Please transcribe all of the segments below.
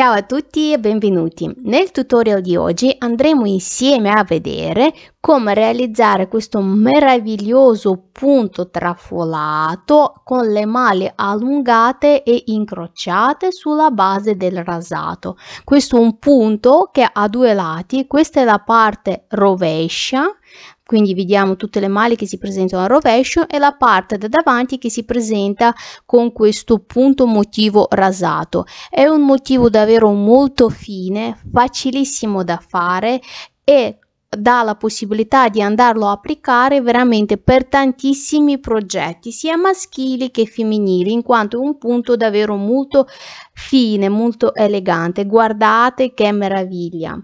Ciao a tutti e benvenuti! Nel tutorial di oggi andremo insieme a vedere come realizzare questo meraviglioso punto trafolato con le male allungate e incrociate sulla base del rasato. Questo è un punto che ha due lati, questa è la parte rovescia quindi vediamo tutte le maglie che si presentano al rovescio e la parte da davanti che si presenta con questo punto motivo rasato è un motivo davvero molto fine facilissimo da fare e dà la possibilità di andarlo a applicare veramente per tantissimi progetti, sia maschili che femminili, in quanto è un punto davvero molto fine, molto elegante. Guardate che meraviglia!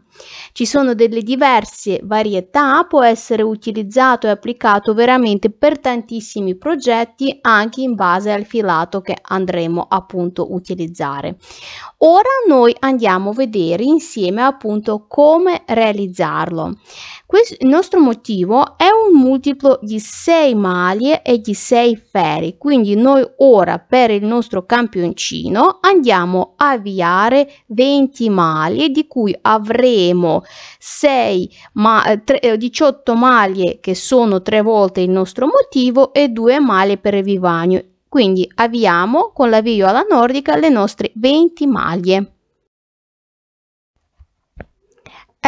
Ci sono delle diverse varietà, può essere utilizzato e applicato veramente per tantissimi progetti, anche in base al filato che andremo appunto a utilizzare. Ora noi andiamo a vedere insieme appunto come realizzarlo. Questo, il nostro motivo è un multiplo di 6 maglie e di 6 ferri, quindi noi ora per il nostro campioncino andiamo a avviare 20 maglie di cui avremo 6 ma, 3, eh, 18 eh, maglie che sono 3 volte il nostro motivo e 2 maglie per il vivaio. Quindi avviamo con l'avvio alla nordica le nostre 20 maglie.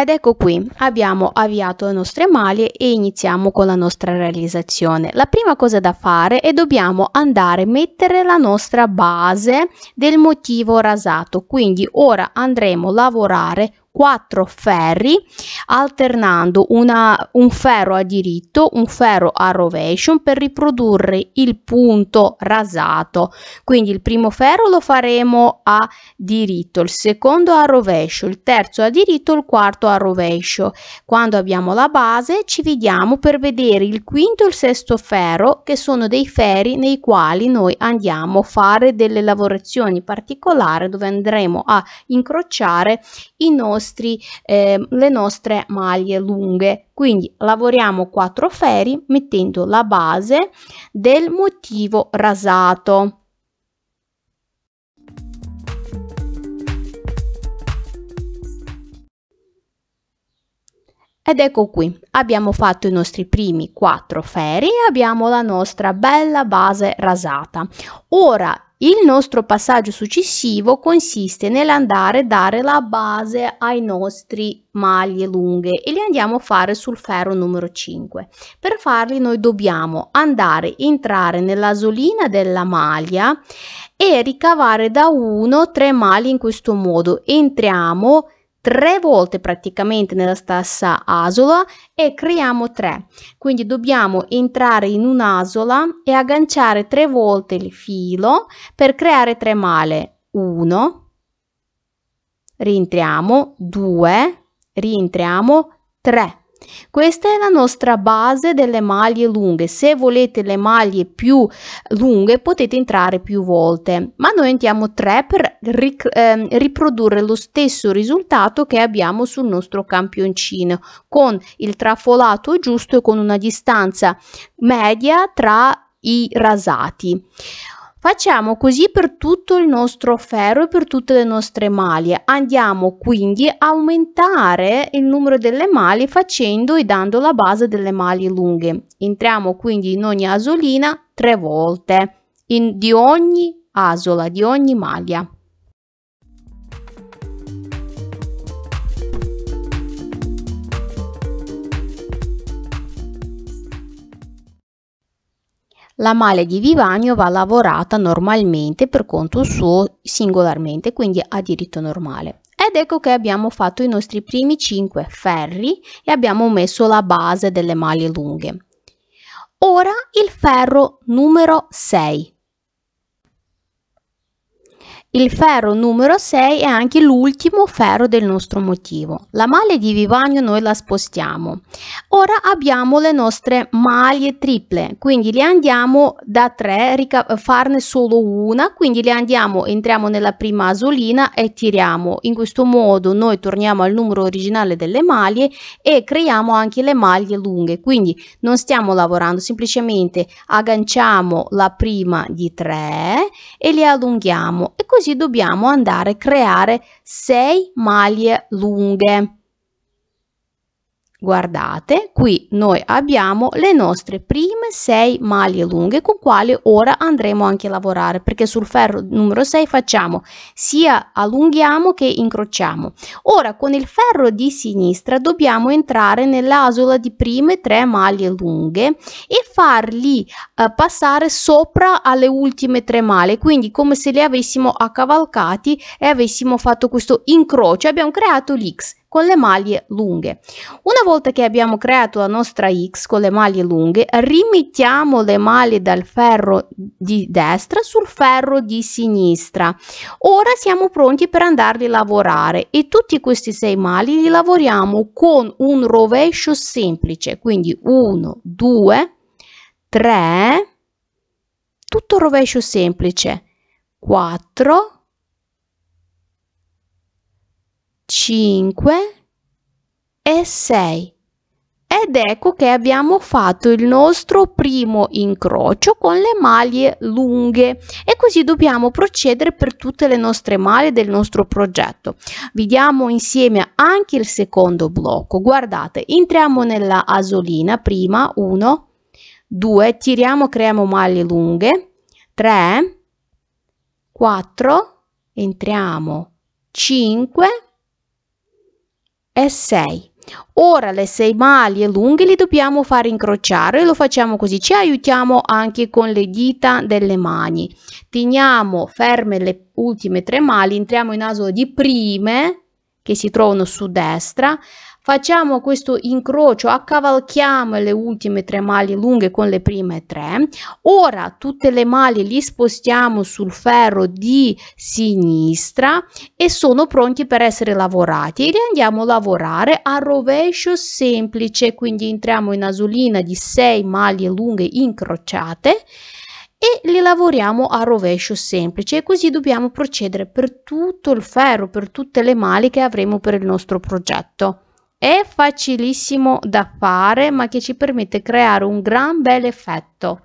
Ed ecco qui, abbiamo avviato le nostre maglie e iniziamo con la nostra realizzazione. La prima cosa da fare è dobbiamo andare a mettere la nostra base del motivo rasato, quindi ora andremo a lavorare 4 ferri alternando una, un ferro a diritto, un ferro a rovescio per riprodurre il punto rasato. Quindi il primo ferro lo faremo a diritto, il secondo a rovescio, il terzo a diritto, il quarto a rovescio. Quando abbiamo la base ci vediamo per vedere il quinto e il sesto ferro che sono dei ferri nei quali noi andiamo a fare delle lavorazioni particolari dove andremo a incrociare i nostri nostri, eh, le nostre maglie lunghe. Quindi lavoriamo quattro feri mettendo la base del motivo rasato. Ed ecco qui, abbiamo fatto i nostri primi quattro ferri e abbiamo la nostra bella base rasata. Ora il nostro passaggio successivo consiste nell'andare a dare la base ai nostri maglie lunghe e le andiamo a fare sul ferro numero 5. Per farli noi dobbiamo andare, a entrare nell'asolina della maglia e ricavare da 1 3 maglie in questo modo. Entriamo, tre volte praticamente nella stessa asola e creiamo tre. Quindi dobbiamo entrare in un'asola e agganciare tre volte il filo per creare tre male. 1, rientriamo, 2, rientriamo, 3. Questa è la nostra base delle maglie lunghe. Se volete le maglie più lunghe potete entrare più volte, ma noi entriamo 3 per ric- ehm, riprodurre lo stesso risultato che abbiamo sul nostro campioncino con il trafolato giusto e con una distanza media tra i rasati. Facciamo così per tutto il nostro ferro e per tutte le nostre maglie. Andiamo quindi a aumentare il numero delle maglie facendo e dando la base delle maglie lunghe. Entriamo quindi in ogni asolina tre volte, in, di ogni asola, di ogni maglia. La maglia di vivagno va lavorata normalmente per conto suo singolarmente, quindi a diritto normale. Ed ecco che abbiamo fatto i nostri primi 5 ferri e abbiamo messo la base delle maglie lunghe. Ora il ferro numero 6. Il ferro numero 6 è anche l'ultimo ferro del nostro motivo. La maglia di vivagno noi la spostiamo. Ora abbiamo le nostre maglie triple, quindi le andiamo da 3, farne solo una, quindi le andiamo, entriamo nella prima asolina e tiriamo. In questo modo noi torniamo al numero originale delle maglie e creiamo anche le maglie lunghe, quindi non stiamo lavorando, semplicemente agganciamo la prima di 3 e le allunghiamo e così così dobbiamo andare a creare 6 maglie lunghe. Guardate, qui noi abbiamo le nostre prime 6 maglie lunghe con quali ora andremo anche a lavorare perché sul ferro numero 6 facciamo sia allunghiamo che incrociamo. Ora con il ferro di sinistra dobbiamo entrare nell'asola di prime 3 maglie lunghe e farli eh, passare sopra alle ultime tre male, quindi come se li avessimo accavalcati e avessimo fatto questo incrocio, abbiamo creato l'X con le maglie lunghe. Una volta che abbiamo creato la nostra X con le maglie lunghe, rimettiamo le maglie dal ferro di destra sul ferro di sinistra. Ora siamo pronti per andarli a lavorare e tutti questi sei mali li lavoriamo con un rovescio semplice, quindi 1, 2, 3 3, tutto rovescio semplice, 4, 5 e 6. Ed ecco che abbiamo fatto il nostro primo incrocio con le maglie lunghe e così dobbiamo procedere per tutte le nostre maglie del nostro progetto. Vediamo insieme anche il secondo blocco. Guardate, entriamo nella asolina prima, 1, 2 tiriamo creiamo maglie lunghe 3 4 entriamo 5 e 6 ora le 6 maglie lunghe le dobbiamo far incrociare lo facciamo così ci aiutiamo anche con le dita delle mani teniamo ferme le ultime 3 maglie entriamo in asolo di prime che si trovano su destra Facciamo questo incrocio, accavalchiamo le ultime tre maglie lunghe con le prime tre. Ora tutte le maglie li spostiamo sul ferro di sinistra e sono pronti per essere lavorati. Li andiamo a lavorare a rovescio semplice, quindi entriamo in asolina di 6 maglie lunghe incrociate e li lavoriamo a rovescio semplice e così dobbiamo procedere per tutto il ferro, per tutte le mali che avremo per il nostro progetto è facilissimo da fare ma che ci permette di creare un gran bel effetto.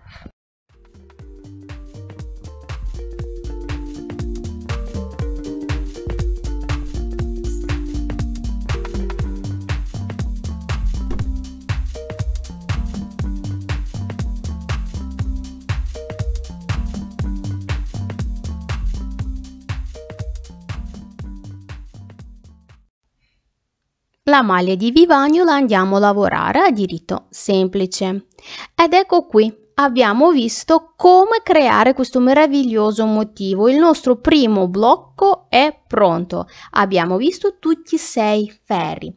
la maglia di vivagno la andiamo a lavorare a diritto semplice. Ed ecco qui, abbiamo visto come creare questo meraviglioso motivo. Il nostro primo blocco è pronto. Abbiamo visto tutti i sei ferri.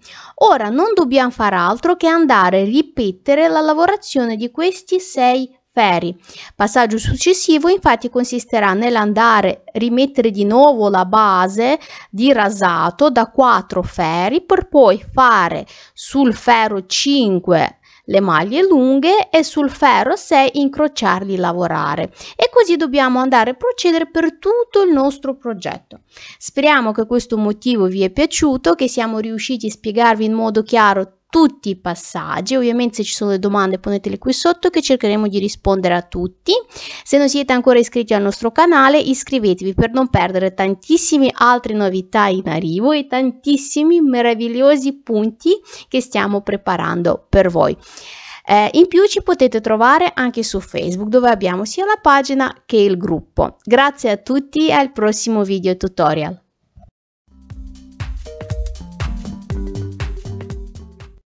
Ora non dobbiamo fare altro che andare a ripetere la lavorazione di questi sei ferri. Passaggio successivo infatti consisterà nell'andare a rimettere di nuovo la base di rasato da 4 ferri per poi fare sul ferro 5 le maglie lunghe e sul ferro 6 incrociarli lavorare e così dobbiamo andare a procedere per tutto il nostro progetto. Speriamo che questo motivo vi è piaciuto, che siamo riusciti a spiegarvi in modo chiaro tutti i passaggi. Ovviamente se ci sono le domande ponetele qui sotto che cercheremo di rispondere a tutti. Se non siete ancora iscritti al nostro canale iscrivetevi per non perdere tantissime altre novità in arrivo e tantissimi meravigliosi punti che stiamo preparando per voi. Eh, in più ci potete trovare anche su Facebook dove abbiamo sia la pagina che il gruppo. Grazie a tutti e al prossimo video tutorial.